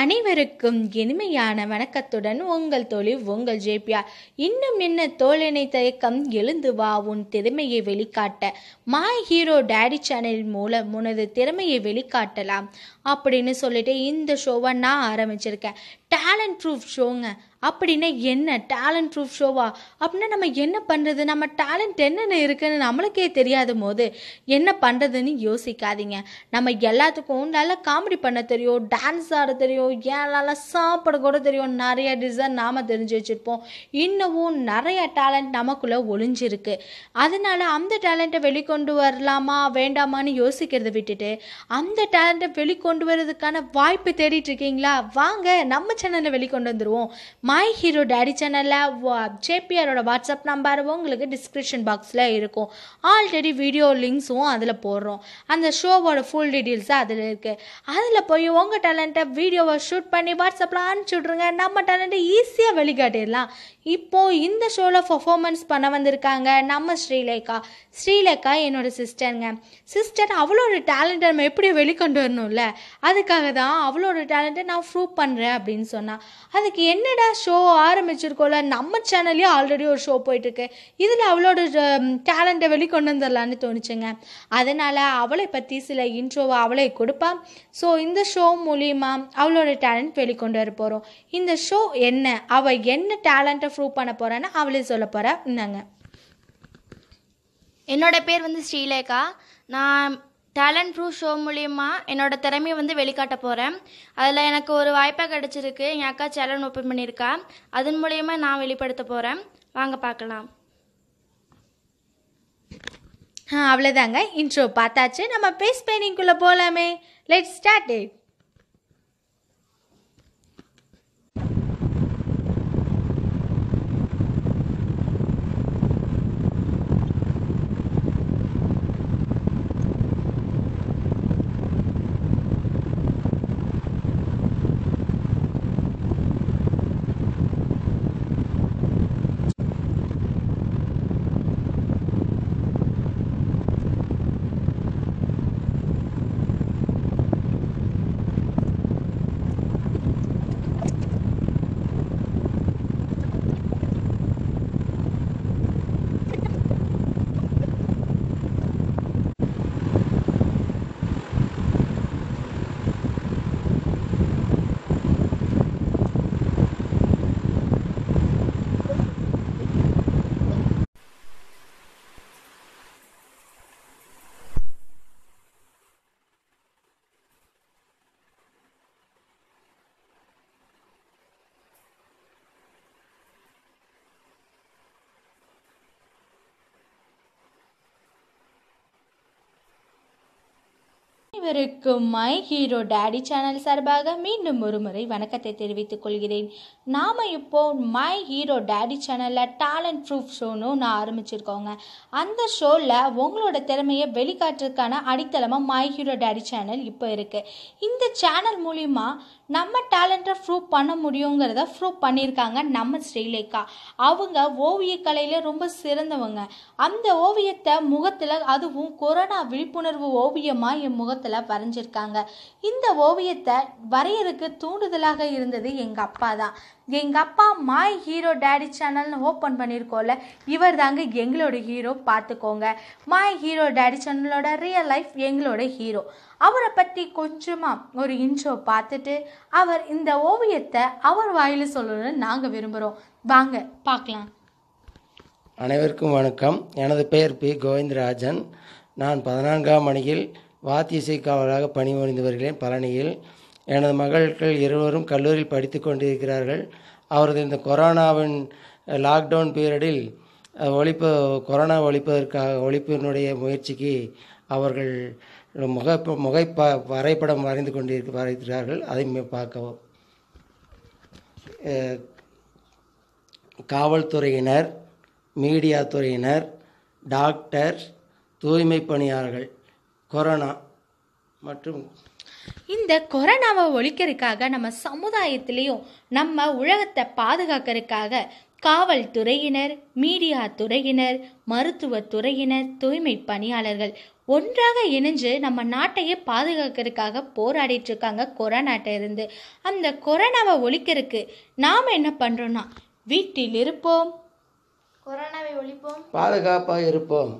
அனைவருக்கும் இனிமையான வணக்கத்துடன் உங்கள் தொழில் உங்கள் ஜேபியா இன்னும் என்ன தோழனை தயக்கம் எழுந்து வா உன் திறமையை வெளிக்காட்ட மாய் ஹீரோ டேடி சேனல் மூலம் உனது திறமையை வெளிக்காட்டலாம் அப்படின்னு சொல்லிட்டு இந்த ஷோவை நான் ஆரம்பிச்சிருக்கேன் டேலண்ட் ப்ரூஃப் ஷோங்க அப்படின்னா என்ன டேலண்ட் ப்ரூஃப் ஷோவா அப்படின்னா நம்ம என்ன பண்ணுறது நம்ம டேலண்ட் என்னென்ன இருக்குன்னு நம்மளுக்கே தெரியாத போது என்ன பண்ணுறதுன்னு யோசிக்காதீங்க நம்ம எல்லாத்துக்கும் நல்லா காமெடி பண்ண தெரியும் டான்ஸ் ஆட தெரியும் ஏன் நல்லா சாப்பிட கூட தெரியும் நிறைய டிசைன் நாம் தெரிஞ்சு வச்சுருப்போம் இன்னமும் நிறைய டேலண்ட் நமக்குள்ளே ஒளிஞ்சிருக்கு அதனால் அந்த டேலண்ட்டை வெளிக்கொண்டு வரலாமா வேண்டாமான்னு யோசிக்கிறத விட்டுட்டு அந்த டேலண்ட்டை வெளிக்கொண்டு வர்றதுக்கான வாய்ப்பு தேடிட்டு இருக்கீங்களா வாங்க நம்ம சேனலில் வெளிக்கொண்டு வந்துடுவோம் மை ஹீரோ டேடி சேனலில் ஜேபிஆரோட வாட்ஸ்அப் நம்பர் உங்களுக்கு டிஸ்கிரிப்ஷன் பாக்ஸில் இருக்கும் ஆல்ரெடி வீடியோ லிங்க்ஸும் அதில் போடுறோம் அந்த ஷோவோட ஃபுல் டீட்டெயில்ஸும் அதில் இருக்குது அதில் போய் உங்கள் டேலண்ட்டை வீடியோவை ஷூட் பண்ணி வாட்ஸ்அப்பில் அனுப்பிச்சி விட்ருங்க நம்ம டேலண்ட்டை ஈஸியாக வெளிக்காட்டிடலாம் இப்போது இந்த ஷோவில் பர்ஃபார்மன்ஸ் பண்ண வந்திருக்காங்க நம்ம ஸ்ரீலேகா ஸ்ரீலேகா என்னோட சிஸ்டருங்க சிஸ்டர் அவளோட டேலண்ட்டை நம்ம எப்படி வெளிக்கொண்டு வரணும்ல அதுக்காக தான் அவளோட டேலண்ட்டை நான் ப்ரூவ் பண்ணுறேன் அப்படின்னு சொன்னா அதுக்கு என்னடா ஷோ ஆரம்பிச்சிருக்கோல நம்ம சேனல்லேயே ஆல்ரெடி ஒரு ஷோ போயிட்டுருக்கு இதில் அவளோட டேலண்ட்டை வெளிக்கொண்டு வந்துடலான்னு தோணுச்சுங்க அதனால் அவளை பற்றி சில இன்ட்ரோவை அவளை கொடுப்பான் ஸோ இந்த ஷோ மூலியமாக அவளோட டேலண்ட் வெளிக்கொண்டு வர போகிறோம் இந்த ஷோ என்ன அவள் என்ன டேலண்ட்டை ப்ரூவ் பண்ண போகிறான்னு அவளே சொல்ல போகிறா என்னங்க என்னோட பேர் வந்து ஸ்ரீலேகா நான் டேலண்ட் ப்ரூ ஷோ மூலியமாக என்னோட திறமையை வந்து வெளிக்காட்ட போகிறேன் அதில் எனக்கு ஒரு வாய்ப்பாக கிடச்சிருக்கு என் அக்கா சேலன் ஓப்பன் பண்ணியிருக்கா அதன் மூலியமாக நான் வெளிப்படுத்த போகிறேன் வாங்க பார்க்கலாம் அவ்வளோதாங்க இன்ட்ரோ பார்த்தாச்சு நம்ம பேஸ் பெயிண்டிங்குள்ளே போகலாமே லெட் ஸ்டார்ட் இட் அனைவருக்கும் மை ஹீரோ டேடி சேனல் சார்பாக மீண்டும் ஒரு முறை வணக்கத்தை தெரிவித்துக் கொள்கிறேன் நாம் இப்போ மை ஹீரோ டேடி சேனலில் டேலண்ட் ப்ரூஃப் ஷோன்னு நான் ஆரம்பிச்சிருக்கோங்க அந்த ஷோவில் உங்களோட திறமையை வெளிக்காட்டுறதுக்கான அடித்தளமாக மை ஹீரோ டேடி சேனல் இப்போ இருக்குது இந்த சேனல் மூலிமா நம்ம டேலண்ட்டை ப்ரூவ் பண்ண முடியுங்கிறத ப்ரூவ் பண்ணியிருக்காங்க நம்ம ஸ்ரீலேகா அவங்க ஓவியக்கலையில் ரொம்ப சிறந்தவங்க அந்த ஓவியத்தை முகத்தில் அதுவும் கொரோனா விழிப்புணர்வு ஓவியமாக என் முகத்தில் ஊஞ்சலாக வரைஞ்சிருக்காங்க இந்த ஓவியத்தை வரையறதுக்கு தூண்டுதலாக இருந்தது எங்கள் அப்பா தான் எங்கள் அப்பா மாய் ஹீரோ டேடி சேனல்னு ஓப்பன் பண்ணியிருக்கோம்ல இவர் தாங்க எங்களோட ஹீரோ பார்த்துக்கோங்க மாய் ஹீரோ டேடி சேனலோட ரியல் லைஃப் எங்களோட ஹீரோ அவரை பற்றி கொஞ்சமாக ஒரு இன்ட்ரோ பார்த்துட்டு அவர் இந்த ஓவியத்தை அவர் வாயில் சொல்லணும்னு நாங்கள் விரும்புகிறோம் வாங்க பார்க்கலாம் அனைவருக்கும் வணக்கம் எனது பெயர் பி கோவிந்தராஜன் நான் பதினான்காம் அணியில் வாத்தியசைக்காவலாக இசைக்காவலராக பணிபுரிந்து வருகிறேன் பழனியில் எனது மகள்கள் இருவரும் கல்லூரியில் படித்து கொண்டிருக்கிறார்கள் அவரது இந்த கொரோனாவின் லாக்டவுன் பீரியடில் ஒழிப்பு கொரோனா ஒழிப்பதற்காக ஒழிப்பினுடைய முயற்சிக்கு அவர்கள் முக முகை ப வரைபடம் வரைந்து கொண்டிருக்க வரைகிறார்கள் அதை பார்க்கவும் காவல்துறையினர் மீடியா துறையினர் டாக்டர் தூய்மை பணியாளர்கள் கொரோனா மற்றும் இந்த கொரோனாவை ஒழிக்கிறதுக்காக நம்ம சமுதாயத்திலையும் நம்ம உலகத்தை பாதுகாக்கிறதுக்காக காவல்துறையினர் மீடியா துறையினர் மருத்துவத்துறையினர் தூய்மை பணியாளர்கள் ஒன்றாக இணைஞ்சு நம்ம நாட்டையே பாதுகாக்கிறதுக்காக போராடிட்டு இருக்காங்க கொரோனாட்ட இருந்து அந்த கொரோனாவை ஒழிக்கிறதுக்கு நாம் என்ன பண்ணுறோன்னா வீட்டில் இருப்போம் கொரோனாவை ஒழிப்போம் பாதுகாப்பாக இருப்போம்